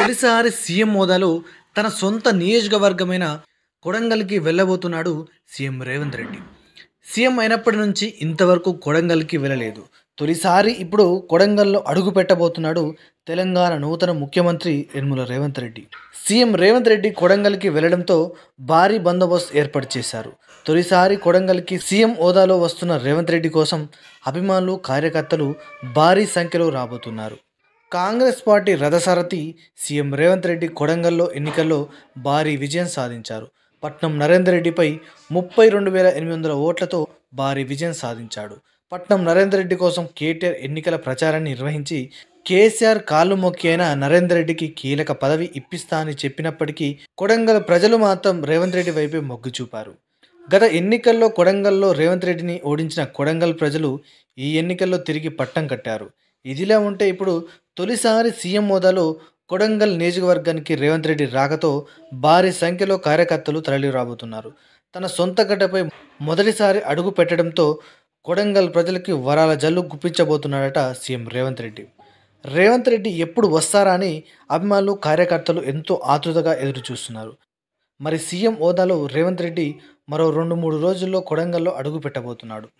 తొలిసారి సీఎం హోదాలో తన సొంత నియోజకవర్గమైన కొడంగల్కి వెళ్ళబోతున్నాడు సీఎం రేవంత్ రెడ్డి సీఎం అయినప్పటి నుంచి ఇంతవరకు కొడంగల్కి వెళ్ళలేదు తొలిసారి ఇప్పుడు కొడంగల్లో అడుగు పెట్టబోతున్నాడు తెలంగాణ నూతన ముఖ్యమంత్రి నిర్మల రేవంత్ రెడ్డి సీఎం రేవంత్ రెడ్డి కొడంగల్కి వెళ్లడంతో భారీ బందోబస్తు ఏర్పాటు చేశారు తొలిసారి కొడంగల్కి సీఎం హోదాలో వస్తున్న రేవంత్ రెడ్డి కోసం అభిమానులు కార్యకర్తలు భారీ సంఖ్యలో రాబోతున్నారు కాంగ్రెస్ పార్టీ రథసారథి సీఎం రేవంత్ రెడ్డి కొడంగల్లో ఎన్నికల్లో భారీ విజయం సాధించారు పట్నం నరేందర్ రెడ్డిపై ముప్పై రెండు వేల ఎనిమిది వందల ఓట్లతో భారీ విజయం సాధించాడు పట్నం నరేందర్ రెడ్డి కోసం కేటీఆర్ ఎన్నికల ప్రచారాన్ని నిర్వహించి కేసీఆర్ కాళ్ళు మొక్కి అయిన నరేందర్ రెడ్డికి కీలక పదవి ఇప్పిస్తా అని చెప్పినప్పటికీ కొడంగల్ ప్రజలు మాత్రం రేవంత్ రెడ్డి వైపే మొగ్గు చూపారు గత ఎన్నికల్లో కొడంగల్లో రేవంత్ రెడ్డిని ఓడించిన కొడంగల్ ప్రజలు ఈ ఎన్నికల్లో తిరిగి పట్టం కట్టారు ఇదిలా ఉంటే ఇప్పుడు తొలిసారి సీఎం హోదాలో కొడంగల్ నియోజకవర్గానికి రేవంత్ రెడ్డి రాకతో భారీ సంఖ్యలో కార్యకర్తలు తరలి రాబోతున్నారు తన సొంత గడ్డపై మొదటిసారి అడుగు పెట్టడంతో కొడంగల్ ప్రజలకి వరాల జల్లు గుప్పించబోతున్నాడట సీఎం రేవంత్ రెడ్డి రేవంత్ రెడ్డి ఎప్పుడు వస్తారా అని అభిమానులు కార్యకర్తలు ఎంతో ఆతృతగా ఎదురుచూస్తున్నారు మరి సీఎం హోదాలో రేవంత్ రెడ్డి మరో రెండు మూడు రోజుల్లో కొడంగల్లో అడుగు పెట్టబోతున్నాడు